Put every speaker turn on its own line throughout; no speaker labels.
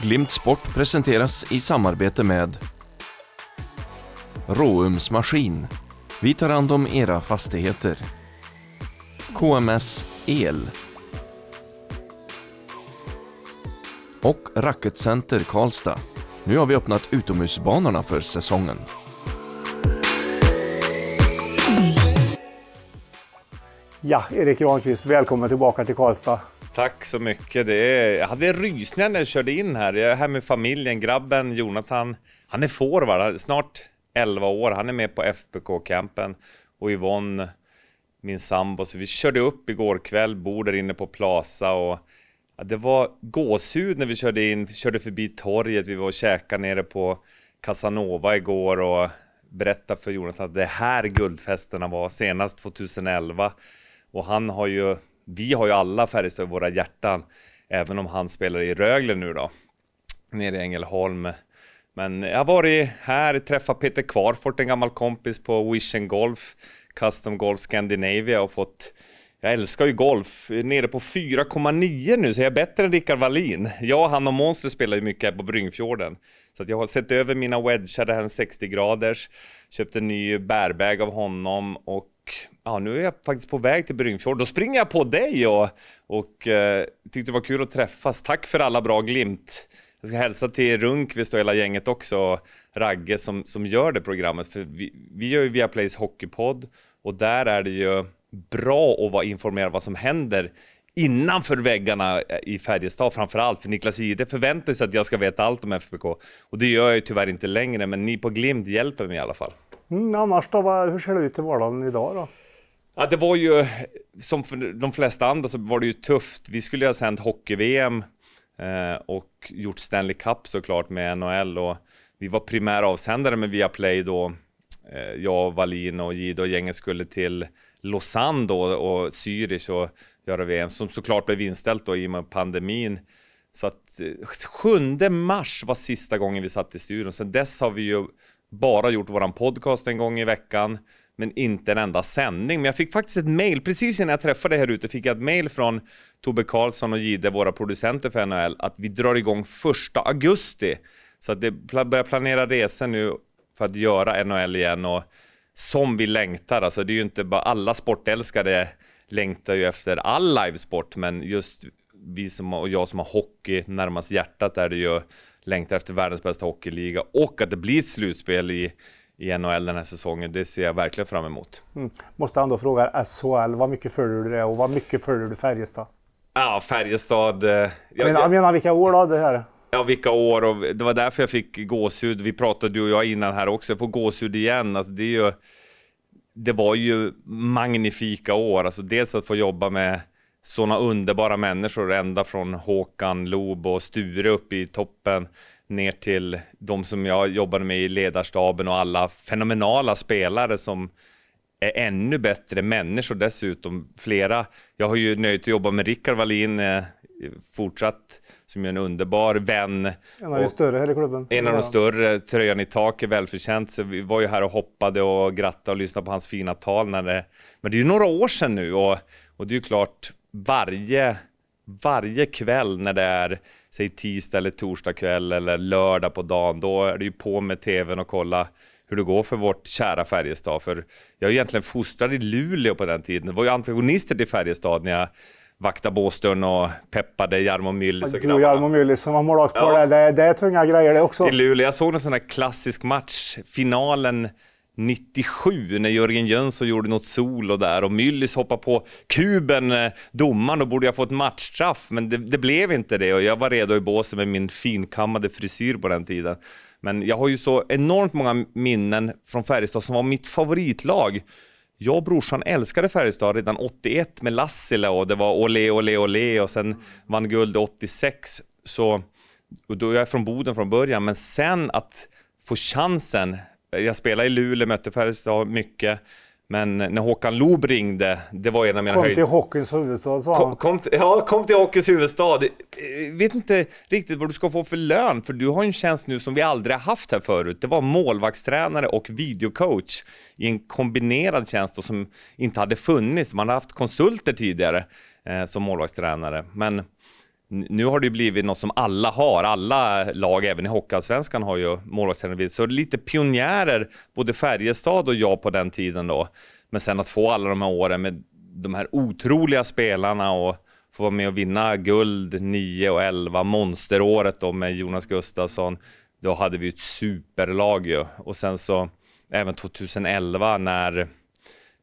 Glimt Sport presenteras i samarbete med Råums Maskin. Vi tar hand om era fastigheter. KMS El. Och Racketcenter Karlstad. Nu har vi öppnat utomhusbanorna för säsongen.
Ja, Erik Granqvist, välkommen tillbaka till Karlstad.
Tack så mycket. Det är, jag hade rysningar när jag körde in här. Jag är här med familjen, grabben Jonathan. Han är forward, snart 11 år. Han är med på FBK-campen. Och Yvonne, min sambo. Så vi körde upp igår kväll, bor där inne på Plaza. Och det var gåshud när vi körde in, vi körde förbi torget. Vi var och käkade nere på Casanova igår. Och berättade för Jonathan att det här guldfesterna var senast 2011. Och han har ju vi har ju alla Färjestad i våra hjärtan, även om han spelar i Rögle nu då, nere i Ängelholm. Men jag har varit här, träffat Peter Kvarfort, en gammal kompis på Wish and Golf, Custom Golf Scandinavia och fått jag älskar ju golf, nere på 4,9 nu så jag är bättre än Rickard Wallin. Jag, han och Monster spelar ju mycket här på Bryngfjorden. Så jag har sett över mina wedgar, det här 60 graders. Köpte en ny bärbag av honom och ja, nu är jag faktiskt på väg till Brynfjord. Då springer jag på dig och, och eh, tyckte det var kul att träffas. Tack för alla bra glimt. Jag ska hälsa till Rundqvist och hela gänget också, och Ragge som, som gör det programmet. För vi, vi gör ju Viaplays hockeypodd och där är det ju bra att vara informerad vad som händer innanför väggarna i Färjestad framförallt, för Niklas Ide förväntar sig att jag ska veta allt om FBK. Och det gör jag ju tyvärr inte längre, men ni på Glimt hjälper mig i alla fall.
Mm, annars då, hur ser det ut i vardagen idag då?
Ja, det var ju, som för de flesta andra så var det ju tufft. Vi skulle ju ha sänt hockey-VM eh, och gjort Stanley Cup såklart med NHL och vi var primära avsändare med Viaplay då. Eh, jag, Wallin och Gido och gänget skulle till Lausanne då och Zürich och göra VM som såklart blev inställt då i och med pandemin. Så att 7 eh, mars var sista gången vi satt i studion. Sen dess har vi ju bara gjort våran podcast en gång i veckan, men inte en enda sändning. Men jag fick faktiskt ett mail, precis innan jag träffade här ute, fick jag ett mail från Tobbe Karlsson och Gide, våra producenter för NHL, att vi drar igång första augusti. Så att det börjar planera resor nu för att göra NHL igen och som vi längtar. Alltså det är ju inte bara alla sportälskare längtar ju efter all livesport, men just vi som, och jag som har hockey närmast hjärtat där det ju längtar efter världens bästa hockeyliga och att det blir ett slutspel i, i NHL den här säsongen. Det ser jag verkligen fram emot.
Mm. Måste ändå fråga SHL, vad mycket följer du det och vad mycket följer du Färjestad?
Ja, Färjestad... Eh, jag, jag, menar, jag
menar vilka år då det
här? Ja, vilka år och det var därför jag fick gåshud. Vi pratade du och jag innan här också. Jag får gåshud igen. Alltså, det, är ju, det var ju magnifika år. Alltså, dels att få jobba med sådana underbara människor, ända från Håkan Lob och Sture upp i toppen ner till de som jag jobbade med i ledarstaben och alla fenomenala spelare som är ännu bättre människor dessutom. Flera, jag har ju nöjet att jobba med Rickard Wallin eh, fortsatt, som är en underbar vän.
En av de större här i klubben. En av de
större, tröjan i tak är välförtjänt. Så vi var ju här och hoppade och grattade och lyssnade på hans fina tal. När det, men det är ju några år sedan nu och, och det är ju klart, varje, varje kväll när det är säg tisdag eller torsdag kväll eller lördag på dagen, då är det ju på med tvn och kolla hur det går för vårt kära Färjestad. För jag är egentligen fostrad i Luleå på den tiden. Jag var ju antagonister till Färjestad när jag vaktade Båstön och peppade Jarmo Myllys och grabbarna. Du
Jarmo Myllys som var målvakt ja. det, det är tunga grejer det också. I
Luleå, jag såg en sån här klassisk match, finalen 97 när Jörgen Jönsson gjorde något solo där och Myllys hoppade på kuben, eh, domaren, och borde jag fått matchstraff, men det, det, blev inte det och jag var redo i båset med min finkammade frisyr på den tiden. Men jag har ju så enormt många minnen från Färjestad som var mitt favoritlag. Jag och brorsan älskade Färjestad redan 81 med Lassila och det var olé, olé, olé och sen vann guld 86. Så, och då är från Boden från början, men sen att få chansen jag spelade i Luleå, mötte Färjestad mycket. Men när Håkan Loob ringde, det var en av mina höjder. Kom till
hockeyns huvudstad, sa han. Kom, kom, ja,
kom till hockeyns huvudstad. Jag eh, vet inte riktigt vad du ska få för lön, för du har en tjänst nu som vi aldrig har haft här förut. Det var målvaktstränare och videocoach i en kombinerad tjänst som inte hade funnits. Man har haft konsulter tidigare eh, som målvaktstränare, men nu har det ju blivit något som alla har. Alla lag, även i Hockeyallsvenskan, har ju målvaktstränare. Så lite pionjärer, både Färjestad och jag på den tiden då. Men sen att få alla de här åren med de här otroliga spelarna och få vara med och vinna guld 9 och 11, monsteråret då med Jonas Gustafsson. Då hade vi ett superlag ju. Och sen så även 2011 när,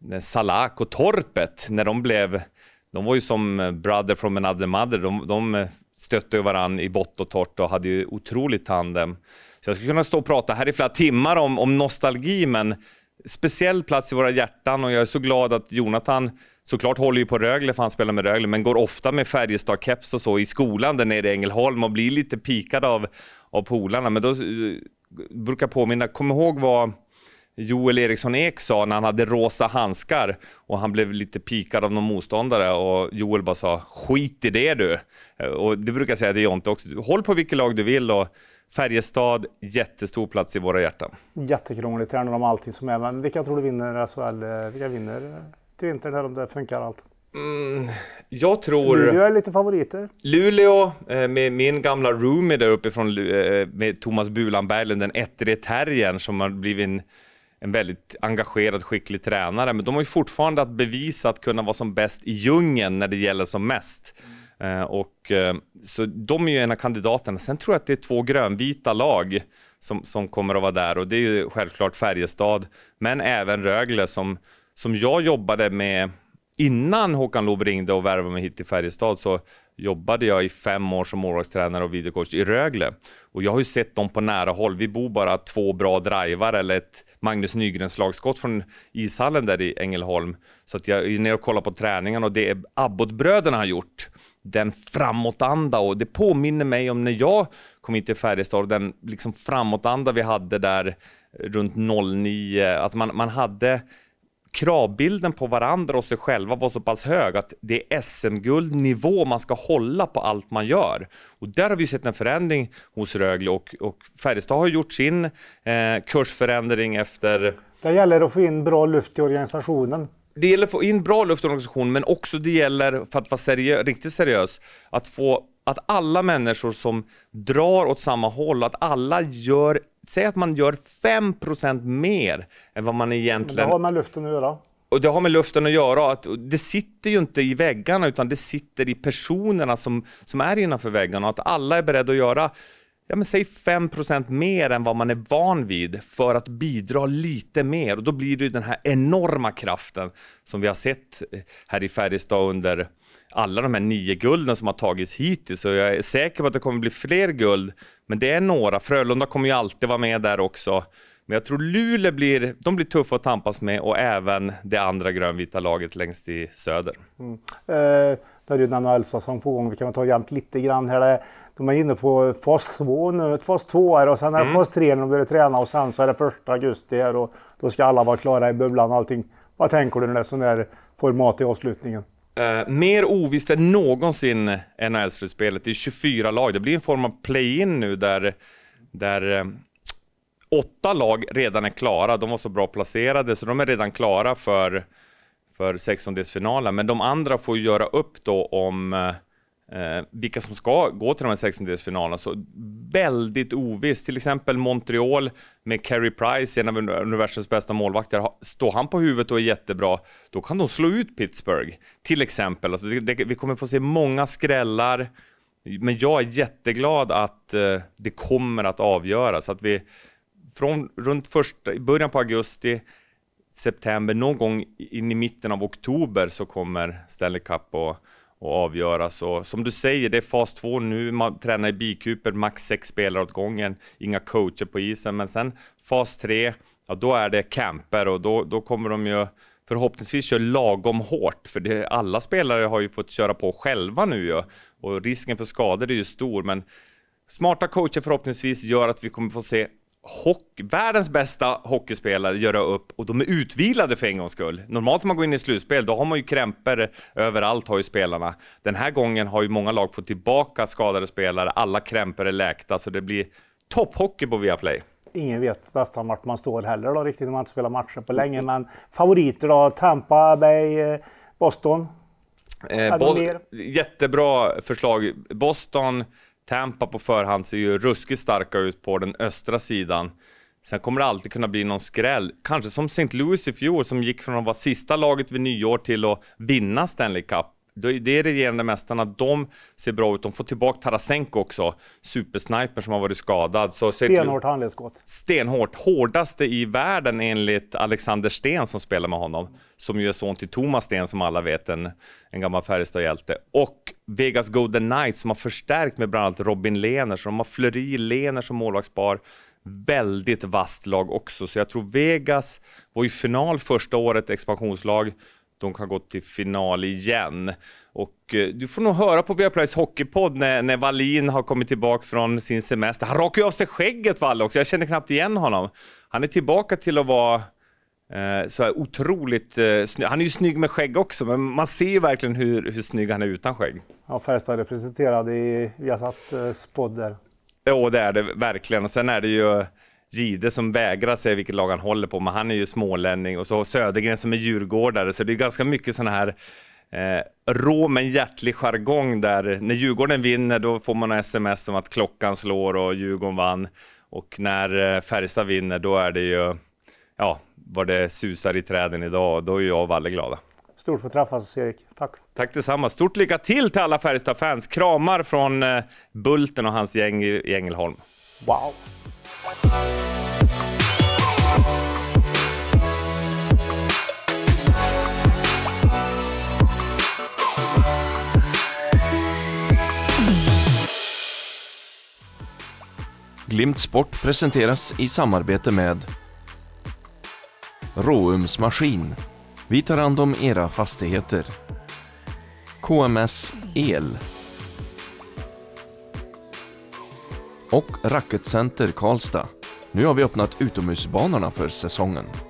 när Salak och Torpet, när de blev de var ju som eh, brother from another mother. De, de eh, stötte ju varandra i vått och torrt och hade ju otroligt tandem. Så jag skulle kunna stå och prata här i flera timmar om, om nostalgi, men speciell plats i våra hjärtan och jag är så glad att Jonathan såklart håller ju på Rögle för han spelar med Rögle, men går ofta med Färjestad-keps och så i skolan där nere i Ängelholm och blir lite pikad av, av polarna. Men då eh, brukar jag påminna, kom ihåg vad Joel Eriksson Ek sa när han hade rosa handskar och han blev lite pikad av någon motståndare och Joel bara sa “skit i det du”. Och det brukar jag säga till Jonte också, håll på vilket lag du vill och Färjestad, jättestor plats i våra hjärtan.
Jättekrångligt, tränar de allting som är, men vilka tror du vinner SHL? Vilka vinner till vintern här om det funkar allt? Mm,
jag tror... Luleå är lite favoriter. Luleå, eh, med min gamla roomie där uppifrån, eh, med Thomas Bulan Berglund, den ettrige terriern som har blivit en en väldigt engagerad, skicklig tränare, men de har ju fortfarande att bevisa att kunna vara som bäst i djungeln när det gäller som mest. Eh, och, eh, så de är ju en av kandidaterna. Sen tror jag att det är två grönvita lag som, som kommer att vara där och det är ju självklart Färjestad, men även Rögle som, som jag jobbade med innan Håkan Loob ringde och värvade mig hit till Färjestad så jobbade jag i fem år som målvaktstränare och videocoach i Rögle. Och jag har ju sett dem på nära håll. Vi bor bara två bra drivar eller ett Magnus Nygren-slagskott från ishallen där i Ängelholm. Så att jag är nere och kollar på träningen och det Abbot-bröderna har gjort, den framåtanda och det påminner mig om när jag kom hit till Färjestad och den liksom framåtanda vi hade där runt 09, att man, man hade kravbilden på varandra och sig själva var så pass hög att det är SM-guldnivå man ska hålla på allt man gör. Och där har vi sett en förändring hos Rögle och, och Färjestad har gjort sin eh, kursförändring efter...
Det gäller att få in bra luft i organisationen.
Det gäller att få in bra luft i organisationen men också det gäller, för att vara seriö riktigt seriös, att få att alla människor som drar åt samma håll, att alla gör, säg att man gör 5% mer än vad man egentligen... det har med
luften att göra.
Och det har med luften att göra, att det sitter ju inte i väggarna utan det sitter i personerna som, som är innanför väggarna att alla är beredda att göra ja, men säg 5% mer än vad man är van vid för att bidra lite mer. Och då blir det ju den här enorma kraften som vi har sett här i Färjestad under alla de här nio gulden som har tagits hittills. Så jag är säker på att det kommer bli fler guld. Men det är några. Frölunda kommer ju alltid vara med där också. Men jag tror Luleå blir, de blir tuffa att tampas med och även det andra grönvita laget längst i söder.
Mm. Eh, där är ju en NHL-säsong på gång. Vi kan väl ta jämt lite grann här. De är inne på fas 2 nu. Fas 2 är och sen är det mm. fas 3 när de börjar träna och sen så är det första augusti här och då ska alla vara klara i bubblan och allting. Vad tänker du när det är sån där format i avslutningen?
Eh, mer ovisst än någonsin NHL-slutspelet. Det är 24 lag. Det blir en form av play-in nu där, där eh, åtta lag redan är klara. De var så bra placerade så de är redan klara för, för 16-delsfinalen. Men de andra får göra upp då om eh, eh vilka som ska gå till de här 16-delsfinalerna. Så väldigt oviss. Till exempel Montreal med Carey Price, en av universums bästa målvakter. Står han på huvudet och är jättebra, då kan de slå ut Pittsburgh. Till exempel. Alltså, det, det, vi kommer få se många skrällar. Men jag är jätteglad att eh, det kommer att avgöras. Att vi från runt första, början på augusti, september, någon gång in i mitten av oktober så kommer Stanley Cup och och avgöra. Så som du säger, det är fas 2 nu. Man tränar i bikuper, max sex spelare åt gången. Inga coacher på isen. Men sen fas 3, ja, då är det camper och då, då kommer de ju förhoppningsvis köra lagom hårt, för det, alla spelare har ju fått köra på själva nu ju. Och risken för skador är ju stor, men smarta coacher förhoppningsvis gör att vi kommer få se hockey, världens bästa hockeyspelare göra upp och de är utvilade för en gångs skull. Normalt när man går in i slutspel, då har man ju krämpor överallt har ju spelarna. Den här gången har ju många lag fått tillbaka skadade spelare, alla krämpor är läkta, så det blir topphockey på Viaplay
ingen vet nästan vart man står heller då riktigt när man inte spelar matcher på länge. Men favoriter då? Tampa Bay, eh, Boston?
Eh, Bo jättebra förslag. Boston Tampa på förhand ser ju ruskigt starka ut på den östra sidan. Sen kommer det alltid kunna bli någon skräll. Kanske som St. Louis i fjol som gick från att vara sista laget vid nyår till att vinna Stanley Cup det är regerande mästarna, de ser bra ut. De får tillbaka Tarasenko också, supersniper som har varit skadad. Så stenhårt handledsskott. Stenhårt. Hårdaste i världen enligt Alexander Sten som spelar med honom, som ju är son till Thomas Sten som alla vet, en, en gammal hjälte Och Vegas Golden Knights som har förstärkt med bland annat Robin Lehner, så de har Fleury, Lehner som målvaktspar väldigt vasst lag också, så jag tror Vegas var i final första året, expansionslag, de kan gå till final igen. Och eh, du får nog höra på Viaplays hockeypodd när, när Wallin har kommit tillbaka från sin semester. Han rakar ju av sig skägget Valle också, jag känner knappt igen honom. Han är tillbaka till att vara eh, så här otroligt eh, snygg. Han är ju snygg med skägg också, men man ser ju verkligen hur, hur snygg han är utan skägg.
Ja, Färjestad representerade i Viasat eh, spådd där.
Jo, det är det verkligen. Och sen är det ju Gide som vägrar säga vilket lag han håller på, men han är ju smålänning och så Södergren som är djurgårdare, så det är ganska mycket sådana här eh, rå men hjärtlig jargong där när Djurgården vinner då får man sms om att klockan slår och Djurgården vann och när eh, Färjestad vinner då är det ju, ja, vad det susar i träden idag, då är jag och Valle glada. Stort för träffas alltså, Erik. Tack. Tack detsamma. Stort lycka till till alla Färjestad-fans. Kramar från eh, Bulten och hans gäng i Ängelholm. Wow. Glimt Sport presenteras i samarbete med Råums Maskin. Vi tar hand om era fastigheter. KMS El. Och Racketcenter Karlstad. Nu har vi öppnat utomhusbanorna för säsongen.